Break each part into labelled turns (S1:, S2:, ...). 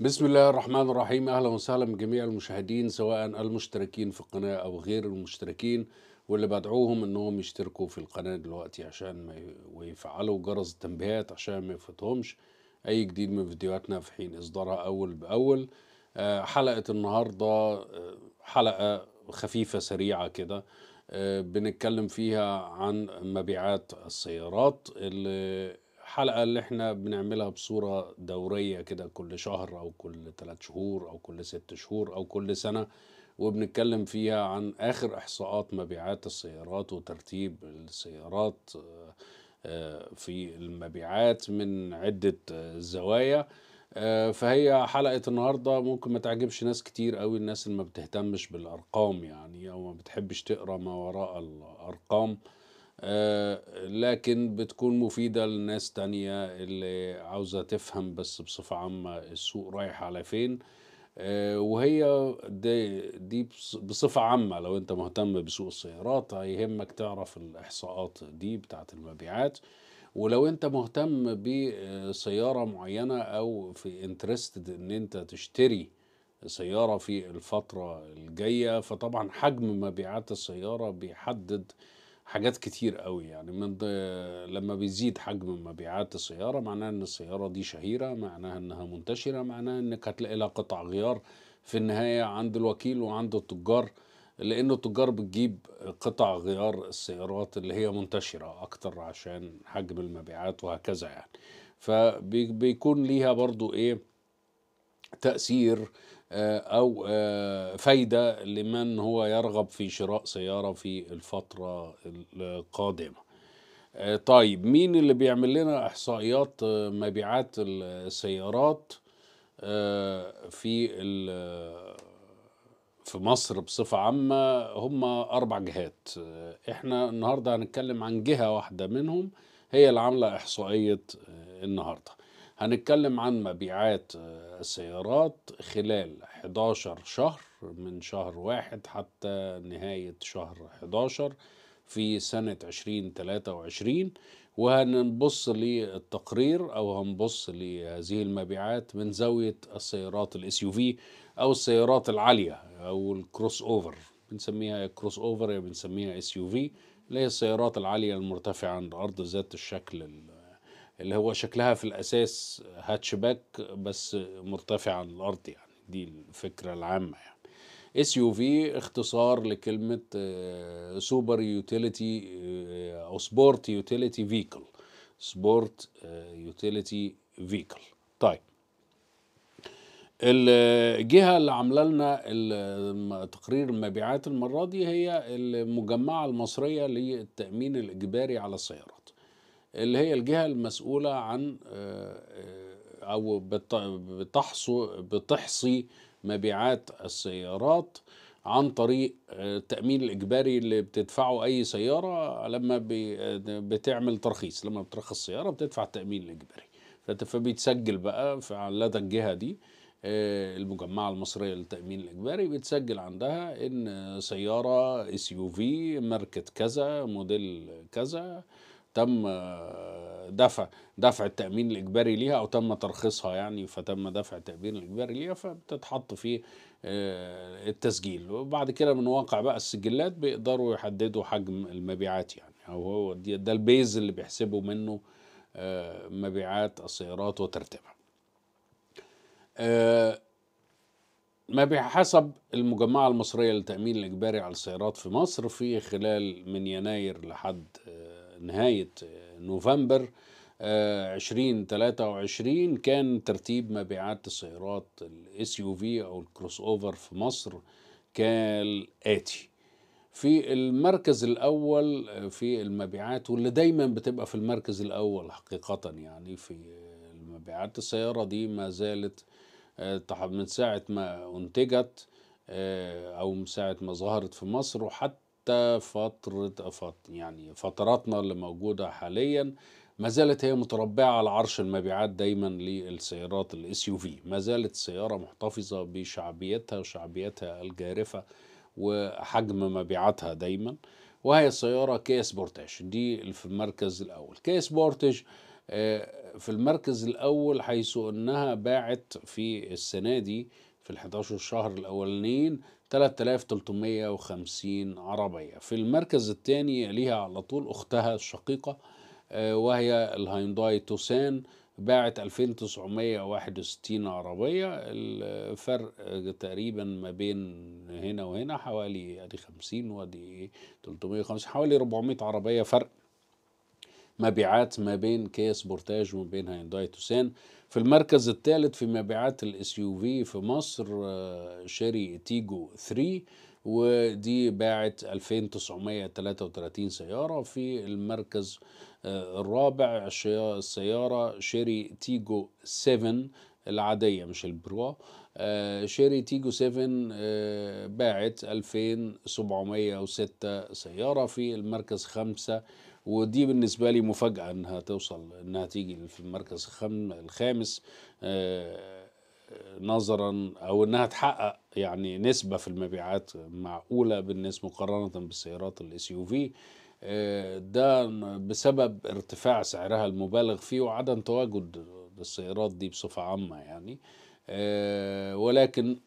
S1: بسم الله الرحمن الرحيم اهلا وسهلا بجميع المشاهدين سواء المشتركين في القناه او غير المشتركين واللي بدعوهم انهم يشتركوا في القناه دلوقتي عشان ما ويفعلوا جرس التنبيهات عشان ما يفوتهمش اي جديد من فيديوهاتنا في حين اصدارها اول باول آه، حلقه النهارده آه، حلقه خفيفه سريعه كده آه، بنتكلم فيها عن مبيعات السيارات اللي الحلقة اللي احنا بنعملها بصورة دورية كده كل شهر أو كل ثلاث شهور أو كل ست شهور أو كل سنة وبنتكلم فيها عن آخر إحصاءات مبيعات السيارات وترتيب السيارات آه، آه، في المبيعات من عدة آه، زوايا فهي حلقة النهاردة ممكن ما تعجبش ناس كتير قوي الناس اللي ما بتهتمش بالأرقام يعني أو ما بتحبش تقرأ ما وراء الأرقام آه، لكن بتكون مفيدة لناس تانية اللي عاوزة تفهم بس بصفة عامة السوق رايح على فين آه، وهي دي, دي بصفة عامة لو انت مهتم بسوق السيارات هيهمك تعرف الإحصاءات دي بتاعة المبيعات ولو انت مهتم بسيارة معينة او في انترستد ان انت تشتري سيارة في الفترة الجاية فطبعا حجم مبيعات السيارة بيحدد حاجات كتير قوي يعني من لما بيزيد حجم مبيعات السيارة معناها ان السيارة دي شهيرة معناها انها منتشرة معناها انك هتلاقي لها قطع غيار في النهاية عند الوكيل وعند التجار لأن التجار بتجيب قطع غيار السيارات اللي هي منتشرة أكتر عشان حجم المبيعات وهكذا يعني فبيكون ليها برضو إيه تأثير آه، أو آه، فايدة لمن هو يرغب في شراء سيارة في الفترة القادمة آه، طيب مين اللي بيعمل لنا إحصائيات مبيعات السيارات في في مصر بصفة عامة هم أربع جهات احنا النهاردة هنتكلم عن جهة واحدة منهم هي اللي عاملة إحصائية النهاردة هنتكلم عن مبيعات آه، السيارات خلال 11 شهر من شهر واحد حتى نهاية شهر 11 في سنة 2023 وهنبص للتقرير أو هنبص لهذه المبيعات من زاوية السيارات الاس يو في أو السيارات العالية أو الكروس أوفر بنسميها كروس أوفر أو بنسميها اس يو في اللي هي السيارات العالية المرتفعة عند الأرض ذات الشكل اللي هو شكلها في الأساس هاتش باك بس مرتفع عن الأرض يعني دي الفكرة العامة يعني اس يو في اختصار لكلمة سوبر آه، يوتيليتي آه، أو سبورت يوتيليتي فيكل سبورت يوتيليتي فيكل طيب الجهه اللي عامله لنا آه، تقرير المبيعات المره دي هي المجمعه المصريه للتامين الاجباري على السيارات اللي هي الجهه المسؤوله عن آه، آه، او بتحصي مبيعات السيارات عن طريق آه، التامين الاجباري اللي بتدفعه اي سياره لما بتعمل ترخيص لما بترخص سياره بتدفع التامين الاجباري فبيتسجل بقى لدى الجهه دي المجمعة المصرية للتأمين الإجباري بتسجل عندها إن سيارة اس يو في ماركة كذا موديل كذا تم آه، دفع دفع التامين الاجباري ليها او تم ترخيصها يعني فتم دفع التامين الاجباري ليها فبتتحط في آه، التسجيل وبعد كده من واقع بقى السجلات بيقدروا يحددوا حجم المبيعات يعني او هو ده البيز اللي بيحسبوا منه آه، مبيعات السيارات وترتيبها ما حسب المجمعة المصرية للتأمين الإجباري على السيارات في مصر في خلال من يناير لحد نهاية نوفمبر 2023 آه، كان ترتيب مبيعات السيارات الاس يو في او الكروس اوفر في مصر كالاتي في المركز الاول آه، في المبيعات واللي دايما بتبقى في المركز الاول حقيقه يعني في المبيعات السياره دي ما زالت آه، من ساعه ما انتجت او من ساعه ما ظهرت في مصر وحتى حتى فترة يعني فتراتنا اللي موجودة حاليا ما زالت هي متربعة على عرش المبيعات دايما للسيارات الاس يو في ما زالت السيارة محتفظة بشعبيتها وشعبيتها الجارفة وحجم مبيعاتها دايما وهي السيارة كيا سبورتاج دي في المركز الأول كيا سبورتاج آه، في المركز الأول حيث أنها باعت في السنة دي في ال 11 شهر الأولانيين 3350 عربية في المركز الثاني ليها على طول أختها الشقيقة آه، وهي الهيونداي توسان باعت 2961 عربية الفرق تقريبا ما بين هنا وهنا حوالي ادي 50 وادي 350 حوالي 400 عربية فرق مبيعات ما بين كيا سبورتاج وما بين هيونداي توسان في المركز الثالث في مبيعات الاس يو في في مصر آه، شاري تيجو 3 ودي باعت 2933 سيارة في المركز آه، الرابع السيارة شيري تيجو 7 العادية مش البرو آه، شيري تيجو 7 باعت 2706 سيارة في المركز خمسة ودي بالنسبة لي مفاجأة انها توصل انها تيجي في المركز الخامس آه، آه، نظرا او انها تحقق يعني نسبة في المبيعات معقولة بالنسبة مقارنة بالسيارات الاس يو في آه، ده بسبب ارتفاع سعرها المبالغ فيه وعدم تواجد السيارات دي بصفة عامة يعني ولكن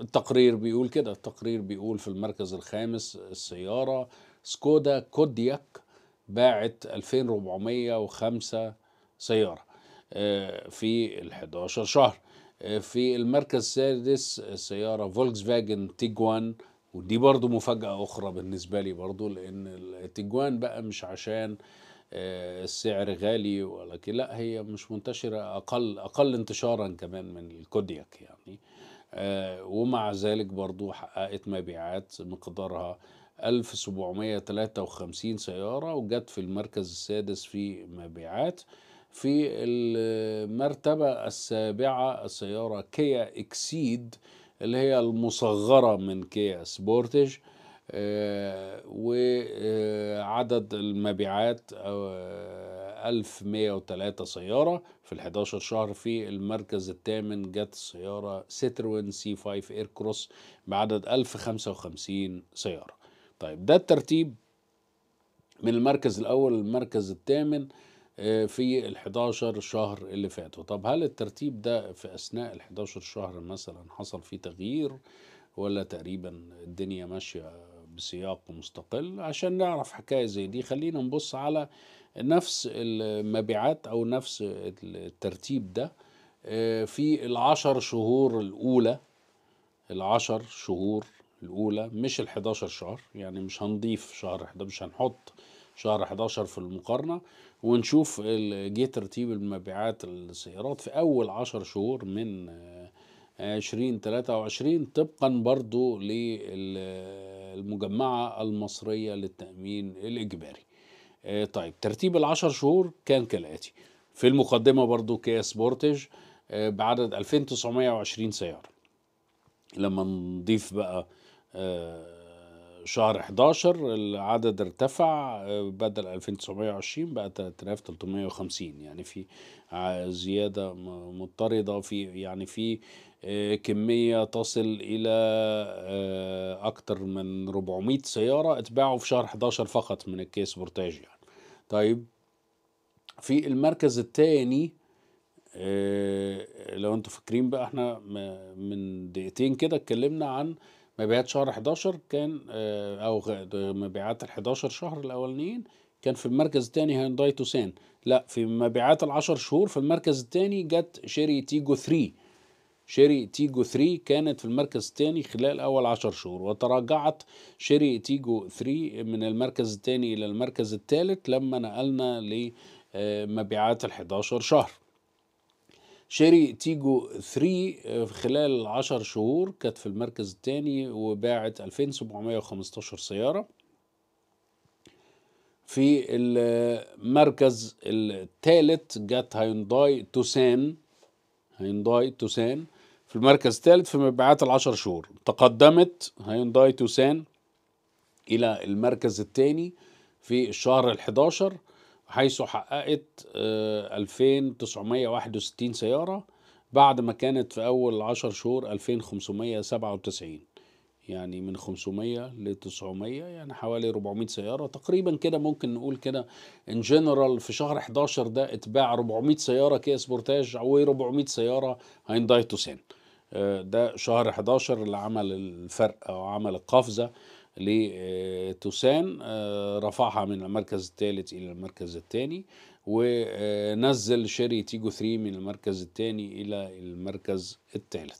S1: التقرير بيقول كده التقرير بيقول في المركز الخامس السيارة سكودا كودياك باعت 2405 سيارة آه، في ال 11 شهر آه، في المركز السادس سيارة فولكس فاجن تيجوان ودي برضو مفاجأة أخرى بالنسبة لي برضو لأن التيجوان بقى مش عشان آه، السعر غالي ولكن لا هي مش منتشرة أقل أقل انتشارا كمان من الكودياك يعني ومع ذلك برضو حققت مبيعات مقدارها 1753 سيارة وجت في المركز السادس في مبيعات في المرتبة السابعة السيارة كيا إكسيد اللي هي المصغرة من كيا سبورتج آه، وعدد المبيعات 1103 آه، سيارة في ال 11 شهر في المركز الثامن جت سيارة سيتروين سي 5 اير كروس بعدد 1055 سيارة طيب ده الترتيب من المركز الأول للمركز الثامن آه، في ال 11 شهر اللي فاتوا طب هل الترتيب ده في أثناء ال 11 شهر مثلا حصل فيه تغيير ولا تقريبا الدنيا ماشية بسياق مستقل عشان نعرف حكاية زي دي خلينا نبص على نفس المبيعات أو نفس الترتيب ده آه، في العشر شهور الأولى العشر شهور الاولى مش ال 11 شهر يعني مش هنضيف شهر 11 مش هنحط شهر 11 في المقارنه ونشوف جه ترتيب المبيعات السيارات في اول 10 شهور من 2023 آه، طبقا برضو للمجمعة المصرية للتأمين الإجباري آه، طيب ترتيب ال 10 شهور كان كالآتي في المقدمة برضو كيا سبورتج آه، بعدد 2920 سيارة لما نضيف بقى آه، شهر 11 العدد ارتفع آه، بدل 2920 بقى 3350 يعني في زيادة مضطردة في يعني في آه، كمية تصل إلى أكتر من 400 سيارة اتباعوا في شهر 11 فقط من الكيس بورتاج يعني طيب في المركز الثاني لو انتوا فاكرين بقى احنا من دقيقتين كده اتكلمنا عن مبيعات شهر 11 كان آه، او مبيعات ال 11 شهر الاولانيين كان في المركز الثاني هيونداي توسان لا في مبيعات ال 10 شهور في المركز الثاني جت شيري تيجو 3 شيري تيجو 3 كانت في المركز الثاني خلال اول 10 شهور وتراجعت شيري تيجو 3 من المركز الثاني الى المركز الثالث لما نقلنا لمبيعات آه، ال 11 شهر شاري تيجو 3 آه، خلال 10 شهور كانت في المركز الثاني وباعت 2715 سيارة في المركز الثالث جت هيونداي توسان هيونداي توسان في المركز الثالث في مبيعات العشر شهور تقدمت هيونداي توسان إلى المركز الثاني في الشهر ال11 حيث حققت 2961 آه، سيارة بعد ما كانت في أول عشر شهور 2597 يعني من 500 ل 900 يعني حوالي 400 سيارة تقريبا كده ممكن نقول كده ان جنرال في شهر 11 ده اتباع 400 سيارة كيا سبورتاج و400 سيارة هينداي توسين آه، ده شهر 11 اللي عمل الفرق او عمل القفزة لتوسان آه، رفعها من المركز الثالث إلى المركز الثاني ونزل شيري تيجو 3 من المركز الثاني إلى المركز الثالث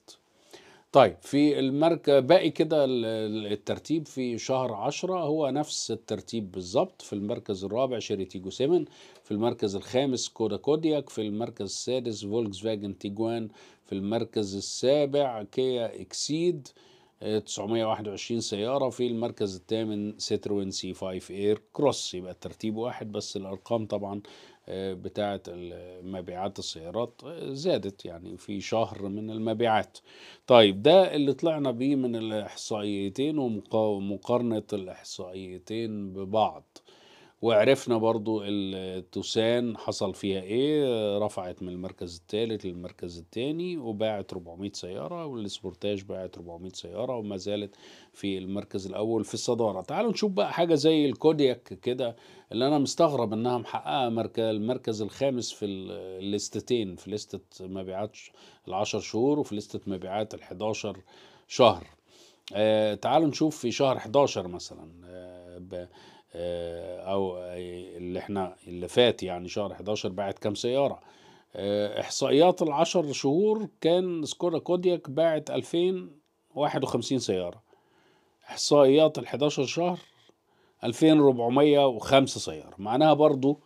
S1: طيب في المركز باقي كده الترتيب في شهر عشرة هو نفس الترتيب بالظبط في المركز الرابع شيري تيجو 7 في المركز الخامس كودا كودياك في المركز السادس فولكس فاجن تيجوان في المركز السابع كيا اكسيد 921 سيارة في المركز الثامن ستروين سي 5 اير كروس يبقى الترتيب واحد بس الأرقام طبعا آه، بتاعة مبيعات السيارات آه، زادت يعني في شهر من المبيعات طيب ده اللي طلعنا بيه من الإحصائيتين ومقارنة الإحصائيتين ببعض وعرفنا برضو التوسان حصل فيها ايه رفعت من المركز الثالث للمركز الثاني وباعت 400 سيارة والسبورتاج باعت 400 سيارة وما زالت في المركز الاول في الصدارة تعالوا نشوف بقى حاجة زي الكودياك كده اللي انا مستغرب انها محققة المركز الخامس في الليستتين في لستة مبيعات العشر شهور وفي لستة مبيعات ال11 شهر آه تعالوا نشوف في شهر 11 مثلا آه آه، او اللي احنا اللي فات يعني شهر 11 باعت كام سياره آه، احصائيات العشر شهور كان سكودا كودياك باعت 2051 سياره احصائيات ال 11 شهر 2405 سياره معناها برضو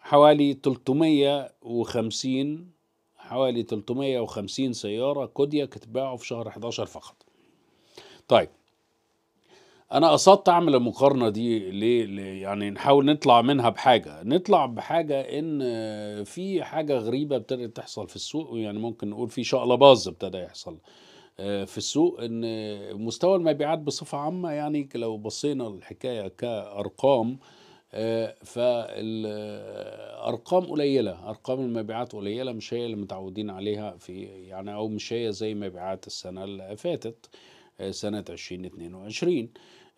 S1: حوالي 350 حوالي 350 سياره كودياك اتباعوا في شهر 11 فقط طيب انا قصدت اعمل المقارنه دي ليه, ليه يعني نحاول نطلع منها بحاجه نطلع بحاجه ان في حاجه غريبه ابتدت تحصل في السوق يعني ممكن نقول في شقلباز ابتدى يحصل آه، في السوق ان مستوى المبيعات بصفه عامه يعني لو بصينا الحكايه كارقام آه، فالارقام قليله ارقام المبيعات قليله مش هي اللي متعودين عليها في يعني او مش هي زي مبيعات السنه اللي فاتت آه، سنه 2022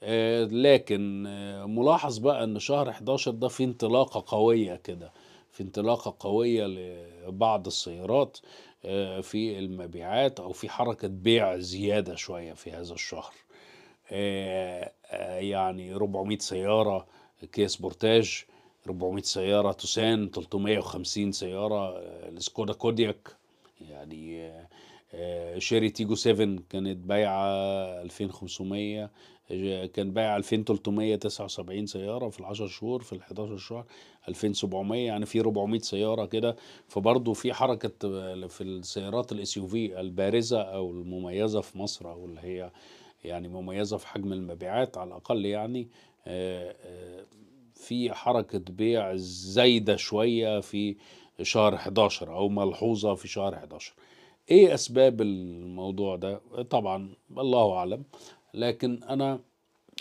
S1: آه، لكن آه، ملاحظ بقى ان شهر 11 ده في انطلاقه قويه كده في انطلاقه قويه لبعض السيارات آه، في المبيعات او في حركه بيع زياده شويه في هذا الشهر يعني 400 سياره كيا سبورتاج 400 سياره توسان 350 سياره السكودا كودياك يعني شيري تيجو 7 كانت بايعه 2500 كان بايع 2379 سياره في ال10 شهور في ال11 شهر 2700 يعني في 400 سياره كده فبرضه في حركه في السيارات الاس يو في البارزه او المميزه في مصر او اللي هي يعني مميزه في حجم المبيعات على الاقل يعني آه، آه، في حركه بيع زايده شويه في شهر 11 او ملحوظه في شهر 11 ايه اسباب الموضوع ده طبعا الله اعلم لكن انا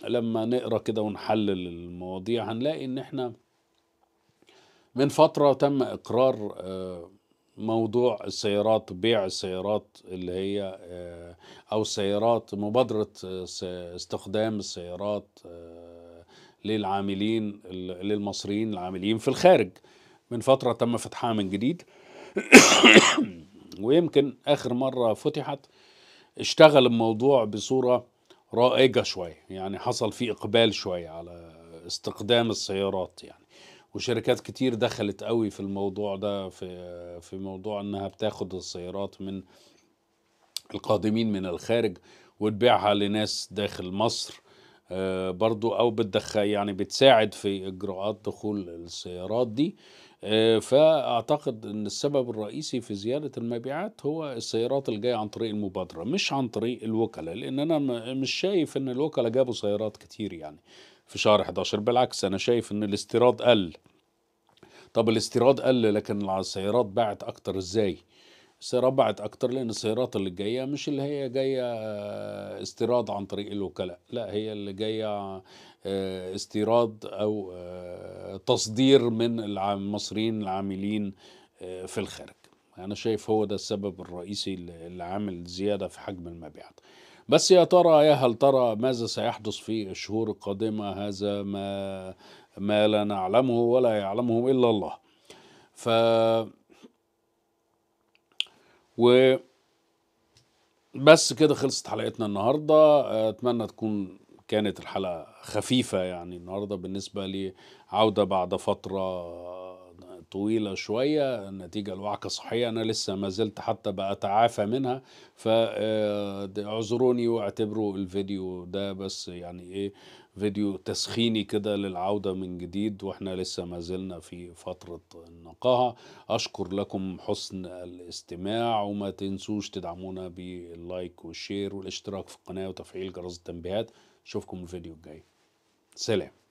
S1: لما نقرا كده ونحلل المواضيع هنلاقي ان احنا من فتره تم اقرار آه، موضوع السيارات بيع السيارات اللي هي آه، او السيارات مبادره آه، استخدام السيارات للعاملين للمصريين العاملين في الخارج من فتره تم فتحها من جديد ويمكن اخر مره فتحت اشتغل الموضوع بصوره رائجة شوية يعني حصل في إقبال شوية على استخدام السيارات يعني وشركات كتير دخلت قوي في الموضوع ده في في موضوع انها بتاخد السيارات من القادمين من الخارج وتبيعها لناس داخل مصر آه، برضو او بتدخل يعني بتساعد في اجراءات دخول السيارات دي آه، فاعتقد ان السبب الرئيسي في زياده المبيعات هو السيارات اللي جايه عن طريق المبادره مش عن طريق الوكلاء لان انا مش شايف ان الوكلاء جابوا سيارات كتير يعني في شهر 11 بالعكس انا شايف ان الاستيراد قل طب الاستيراد قل لكن السيارات باعت اكتر ازاي؟ السيارة بعت أكتر لأن السيارات اللي جاية مش اللي هي جاية آه، استيراد عن طريق الوكلاء لا هي اللي جاية آه، استيراد أو آه، تصدير من المصريين العاملين في الخارج أنا شايف هو ده السبب الرئيسي اللي عامل زيادة في حجم المبيعات بس يا ترى يا هل ترى ماذا سيحدث في الشهور القادمة هذا ما ما لا نعلمه ولا يعلمه إلا الله ف و بس كده خلصت حلقتنا النهارده اتمنى تكون كانت الحلقه خفيفه يعني النهارده بالنسبه لي عوده بعد فتره طويله شويه نتيجه لوعكه صحيه انا لسه ما زلت حتى بتعافى منها فاعذروني آه، واعتبروا الفيديو ده بس يعني ايه فيديو تسخيني كده للعودة من جديد واحنا لسه ما زلنا في فترة النقاهة أشكر لكم حسن الاستماع وما تنسوش تدعمونا باللايك والشير والاشتراك في القناة وتفعيل جرس التنبيهات أشوفكم الفيديو الجاي سلام